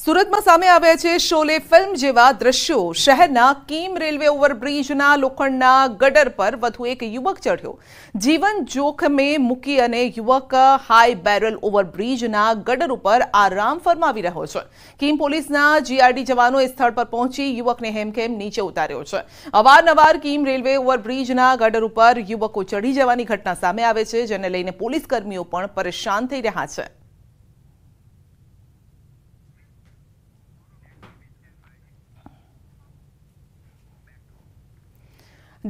સુરતમાં સામે આવ્યા છે શોલે ફિલ્મ જેવા દ્રશ્યો શહેરના કીમ રેલવે ઓવરબ્રિજના લોખંડના ગડર પર વધુ એક યુવક ચઢ્યો જીવન જોખમે મૂકી અને યુવક હાઈ બેરલ ઓવરબ્રિજના ગડર ઉપર આરામ ફરમાવી રહ્યો છે કીમ પોલીસના જીઆરડી જવાનો એ સ્થળ પર પહોંચી યુવકને હેમખેમ નીચે ઉતાર્યો છે અવારનવાર કીમ રેલવે ઓવરબ્રિજના ગડર ઉપર યુવકો ચઢી જવાની ઘટના સામે આવે છે જેને લઈને પોલીસ કર્મીઓ પણ પરેશાન થઈ રહ્યા છે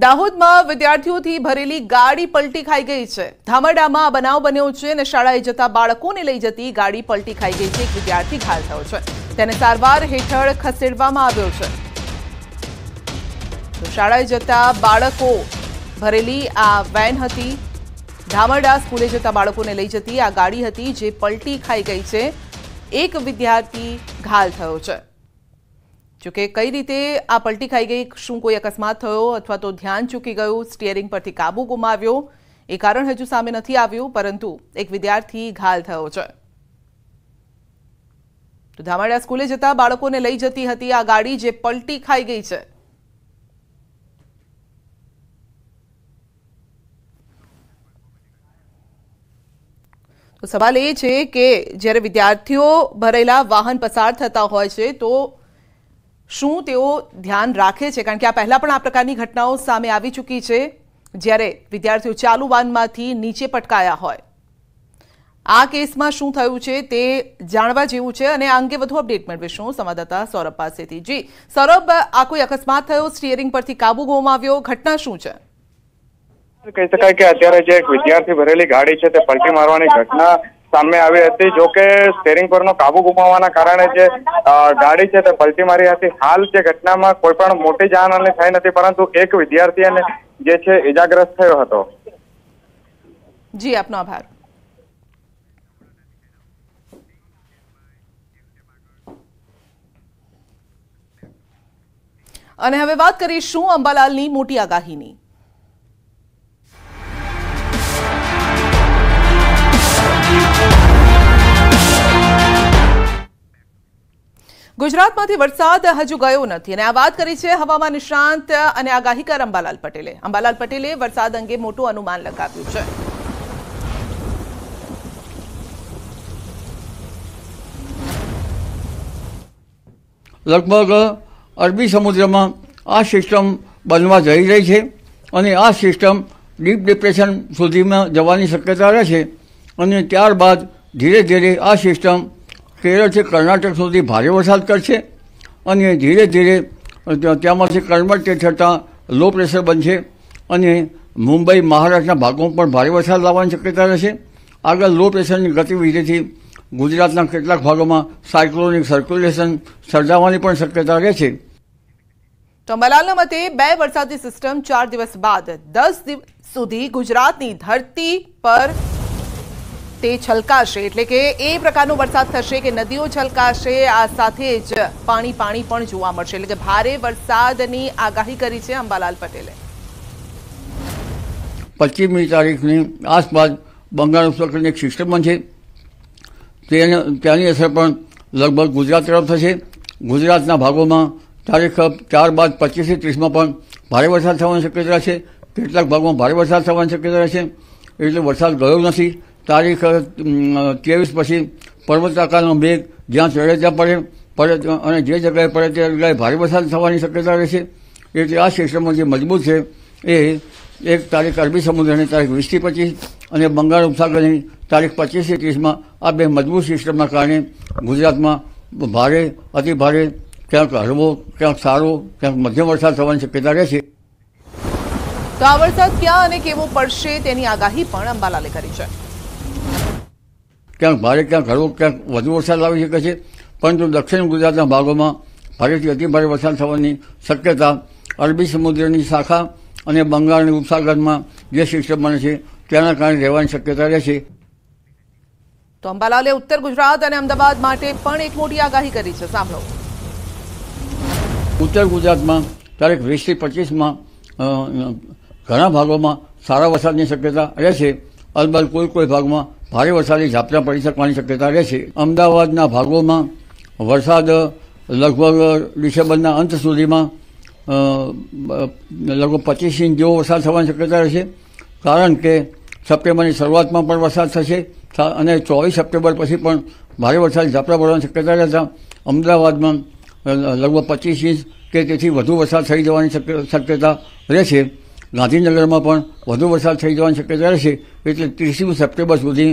દાહોદમાં વિદ્યાર્થીઓથી ભરેલી ગાડી પલટી ખાઈ ગઈ છે ધામડામાં આ બનાવ બન્યો છે અને શાળાએ જતા બાળકોને લઈ જતી ગાડી પલટી ખાઈ ગઈ છે એક વિદ્યાર્થી ઘાયલ થયો છે તેને સારવાર હેઠળ ખસેડવામાં આવ્યો છે શાળાએ જતા બાળકો ભરેલી આ વેન હતી ધામરડા સ્કૂલે જતા બાળકોને લઈ જતી આ ગાડી હતી જે પલટી ખાઈ ગઈ છે એક વિદ્યાર્થી ઘાયલ થયો છે જોકે કઈ રીતે આ પલટી ખાઈ ગઈ શું કોઈ અકસ્માત થયો અથવા તો ધ્યાન ચૂકી ગયું સ્ટીયરિંગ પરથી કાબુ ગુમાવ્યો એ કારણ હજુ સામે નથી આવ્યું પરંતુ એક વિદ્યાર્થી ઘાયલ થયો છે તો ધામાડા સ્કૂલે જતા બાળકોને લઈ જતી હતી આ ગાડી જે પલટી ખાઈ ગઈ છે તો સવાલ એ છે કે જ્યારે વિદ્યાર્થીઓ ભરેલા વાહન પસાર થતા હોય છે તો શું તેઓ ધ્યાન રાખે છે કારણ કે આ પહેલાં પણ આ પ્રકારની ઘટનાઓ સામે આવી ચૂકી છે જ્યારે વિદ્યાર્થીઓ ચાલુ વાનમાંથી નીચે પટકાયા હોય આ કેસમાં શું થયું છે તે જાણવા જેવું છે અને આ અંગે વધુ અપડેટ મેળવીશું સંવાદદાતા સૌરભ પાસેથી જી સૌરભ આ કોઈ અકસ્માત થયો સ્ટિયરિંગ પરથી કાબુ ગુમાવ્યો ઘટના શું છે કહી શકાય કે અત્યારે જે એક વિદ્યાર્થી ભરેલી ગાડી છે તે પલટી મારવાની ઘટના સામે આવી હતી જો કે સ્ટેરિંગ પરનો કાબુ ગુમાવવાના કારણે જે ગાડી છે તે પલટી મારી હતી હાલ જે ઘટનામાં કોઈ પણ મોટી જાનહાની થઈ નથી પરંતુ એક વિદ્યાર્થીને જે છે ઈજાગ્રસ્ત થયો હતો જી આપનો આભાર અને હવે વાત કરીશું અંબાલાલની મોટી આગાહીની ગુજરાતમાંથી વરસાદ હજુ ગયો નથી અને આ વાત કરી છે હવામાન નિષ્ણાંત અને આગાહીકાર અંબાલાલ પટેલે અંબાલાલ પટેલે વરસાદ અંગે મોટું અનુમાન લગાવ્યું છે લગભગ અરબી સમુદ્રમાં આ સિસ્ટમ બનવા જઈ રહી છે અને આ સિસ્ટમ ડીપ ડિપ્રેશન સુધીમાં જવાની શક્યતા રહે છે અને ત્યારબાદ ધીરે ધીરે આ સિસ્ટમ કેરળથી કર્ણાટક સુધી ભારે વરસાદ કરશે અને ધીરે ધીરે ત્યાંમાંથી કન્વર્ટ થતાં લો પ્રેશર બનશે અને મુંબઈ મહારાષ્ટ્રના ભાગોમાં પણ ભારે વરસાદ લાવવાની શક્યતા રહેશે આગળ લો પ્રેશરની ગતિવિધિથી ગુજરાતના કેટલાક ભાગોમાં સાયક્લોનિક સર્ક્યુલેશન સર્જાવાની પણ શક્યતા રહેશે તો મલાલના મતે બે વરસાદી સિસ્ટમ ચાર દિવસ બાદ દસ દિવસ સુધી ગુજરાતની ધરતી પર તે છલકાશે એટલે કે એ પ્રકારનો વરસાદ થશે કે નદીઓ છલકાશે આ સાથે જ પાણી પાણી પણ જોવા મળશે એટલે કે ભારે વરસાદની આગાહી કરી છે અંબાલાલ પટેલે પચીસમી તારીખની આસપાસ બંગાળ ઉપસાગરની એક સિસ્ટમ છે તેને ત્યાંની અસર પણ લગભગ ગુજરાત તરફ થશે ગુજરાતના ભાગોમાં તારીખ ચાર બાદ પચીસથી ત્રીસમાં પણ ભારે વરસાદ થવાની શક્યતા છે કેટલાક ભાગોમાં ભારે વરસાદ થવાની શક્યતા છે એટલે વરસાદ ગયો નથી તારીખ ત્રેવીસ પછી પર્વત આકારનો મેઘ જ્યાં ચડે ત્યાં પડે પડે અને જે જગ્યાએ પડે ત્યાં જગ્યાએ ભારે વરસાદ થવાની શક્યતા રહેશે એટલે આ સિસ્ટમો જે મજબૂત છે એ એક તારીખ અરબી સમુદ્રની તારીખ વીસથી પચીસ અને બંગાળ ઉપસાગરની તારીખ પચીસથી ત્રીસમાં આ બે મજબૂત સિસ્ટમના કારણે ગુજરાતમાં ભારે અતિ ભારે ક્યાંક હળવો ક્યાંક સારો ક્યાંક મધ્યમ વરસાદ થવાની શક્યતા રહેશે તો આ વરસાદ ક્યાં અને કેવો પડશે તેની આગાહી પણ અંબાલાલે કરી છે ક્યાંક ભારે ક્યાંક હળવો ક્યાંક વધુ વરસાદ લાવી શકે છે પરંતુ દક્ષિણ ગુજરાતના ભાગોમાં ભારેથી અતિભારે વરસાદ થવાની શક્યતા અરબી સમુદ્રની શાખા અને બંગાળની ઉપસાગરમાં જે સિસ્ટમ બને છે તેના કારણે રહેવાની શક્યતા રહેશે તો અંબાલાલે ઉત્તર ગુજરાત અને અમદાવાદ માટે પણ એક મોટી આગાહી કરી છે સાંભળો ઉત્તર ગુજરાતમાં તારીખ વીસથી પચીસમાં ઘણા ભાગોમાં સારા વરસાદની શક્યતા રહેશે અલબત્ત કોઈ કોઈ ભાગમાં ભારે વરસાદી ઝાપટા પડી શકવાની શક્યતા રહેશે અમદાવાદના ભાગોમાં વરસાદ લગભગ ડિસેમ્બરના અંત સુધીમાં લગભગ પચીસ ઇંચ જેવો વરસાદ થવાની શક્યતા રહેશે કારણ કે સપ્ટેમ્બરની શરૂઆતમાં પણ વરસાદ થશે અને ચોવીસ સપ્ટેમ્બર પછી પણ ભારે વરસાદ ઝાપટા પડવાની શક્યતા રહેતા અમદાવાદમાં લગભગ પચીસ ઇંચ કે તેથી વધુ વરસાદ થઈ જવાની શક્યતા રહેશે ગાંધીનગરમાં પણ વધુ વરસાદ થઈ જવાની શક્યતા રહેશે એટલે ત્રીસમી સપ્ટેમ્બર સુધી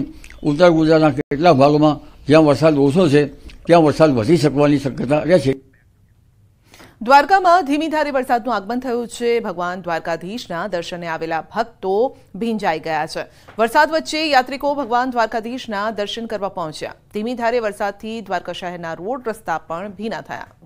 ઉત્તર ગુજરાતના કેટલાક ભાગોમાં જ્યાં વરસાદ ઓછો છે ત્યાં વરસાદ વધી શકવાની શક્યતા રહેશે દ્વારકામાં ધીમી ધારે વરસાદનું આગમન થયું છે ભગવાન દ્વારકાધીશના દર્શને આવેલા ભક્તો ભીંજાઈ ગયા છે વરસાદ વચ્ચે યાત્રિકો ભગવાન દ્વારકાધીશના દર્શન કરવા પહોંચ્યા ધીમી ધારે વરસાદથી દ્વારકા શહેરના રોડ રસ્તા પણ ભીના થયા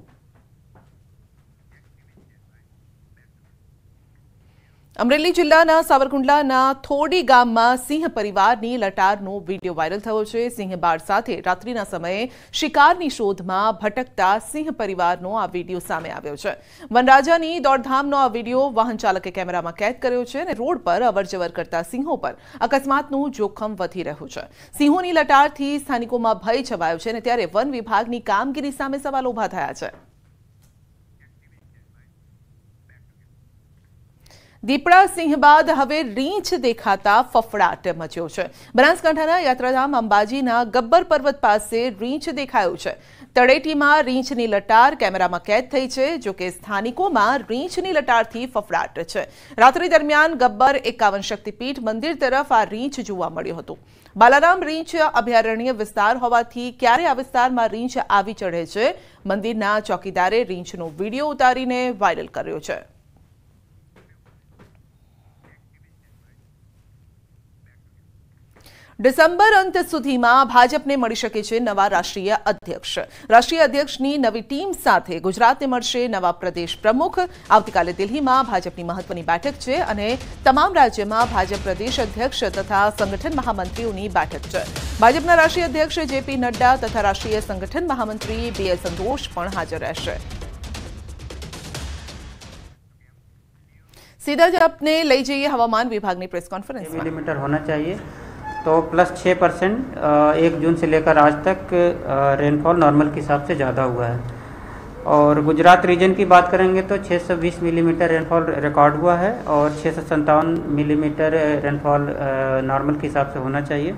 અમરેલી જિલ્લાના સાવરકુંડલાના થોડી ગામમાં સિંહ પરિવારની લટારનો વિડીયો વાયરલ થયો છે સિંહ બાળ સાથે રાત્રિના સમયે શિકારની શોધમાં ભટકતા સિંહ પરિવારનો આ વિડીયો સામે આવ્યો છે વનરાજાની દોડધામનો આ વિડીયો વાહન ચાલકે કેમેરામાં કેદ કર્યો છે અને રોડ પર અવરજવર કરતા સિંહો પર અકસ્માતનું જોખમ વધી રહ્યું છે સિંહોની લટારથી સ્થાનિકોમાં ભય છવાયો છે અને ત્યારે વન વિભાગની કામગીરી સામે સવાલ ઉભા થયા છે दी プラ सिंहबाद હવે રીંચ દેખાતા ફફડાટ મચ્યો છે બરાસકાંઠાના યાત્રાધામ અંબાજીના ગબ્બર પર્વત પાસે રીંચ દેખાયું છે તળેટીમાં રીંચની લટાર કેમેરામાં કેચ થઈ છે જે કે સ્થાનિકોમાં રીંચની લટારથી ફફડાટ છે રાત્રિ દરમિયાન ગબ્બર 51 શક્તિપીઠ મંદિર તરફ આ રીંચ જોવા મળ્યો હતો બાલाराम રીંચ અભયારણ્ય વિસ્તાર હોવાથી ક્યારે આ વિસ્તારમાં રીંચ આવી ચડે છે મંદિરના ચોકીદારે રીંચનો વિડિયો ઉતારીને વાયરલ કર્યો છે ડિસેમ્બર અંત સુધીમાં ભાજપને મળી શકે છે નવા રાષ્ટ્રીય અધ્યક્ષ રાષ્ટ્રીય અધ્યક્ષની નવી ટીમ સાથે ગુજરાતને મળશે નવા પ્રદેશ પ્રમુખ આવતીકાલે દિલ્હીમાં ભાજપની મહત્વની બેઠક છે અને તમામ રાજ્યમાં ભાજપ પ્રદેશ અધ્યક્ષ તથા સંગઠન મહામંત્રીઓની બેઠક છે ભાજપના રાષ્ટ્રીય અધ્યક્ષ જેપી નડ્ડા તથા રાષ્ટ્રીય સંગઠન મહામંત્રી બી એસ સંતોષ પણ હાજર રહેશે સીધા જ આપને લઈ જઈએ હવામાન વિભાગની પ્રેસ કોન્ફરન્સ મિલીમીટર હોના ચાહીએ तो प्लस छः परसेंट एक जून से लेकर आज तक रेनफॉल नॉर्मल के हिसाब से ज़्यादा हुआ है और गुजरात रीजन की बात करेंगे तो 620 मिलीमीटर रेनफॉल रिकॉर्ड हुआ है और छः मिलीमीटर रेनफॉल नॉर्मल के हिसाब से होना चाहिए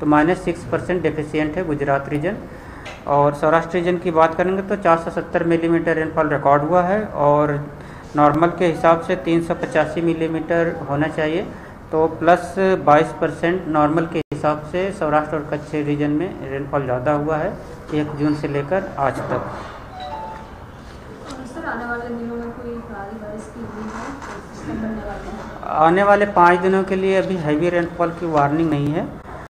तो माइनस सिक्स परसेंट डिफिशियंट है गुजरात रीजन और सौराष्ट्र रीजन की बात करेंगे तो 470 मिलीमीटर रेनफॉल रिकॉर्ड हुआ है और नॉर्मल के हिसाब से तीन मिलीमीटर होना चाहिए तो प्लस बाईस परसेंट नॉर्मल के हिसाब से सौराष्ट्र और कच्छ रीजन में रेनफॉल ज़्यादा हुआ है एक जून से लेकर आज तक आने वाले पाँच दिनों के लिए अभी हैवी रेनफॉल की वार्निंग नहीं है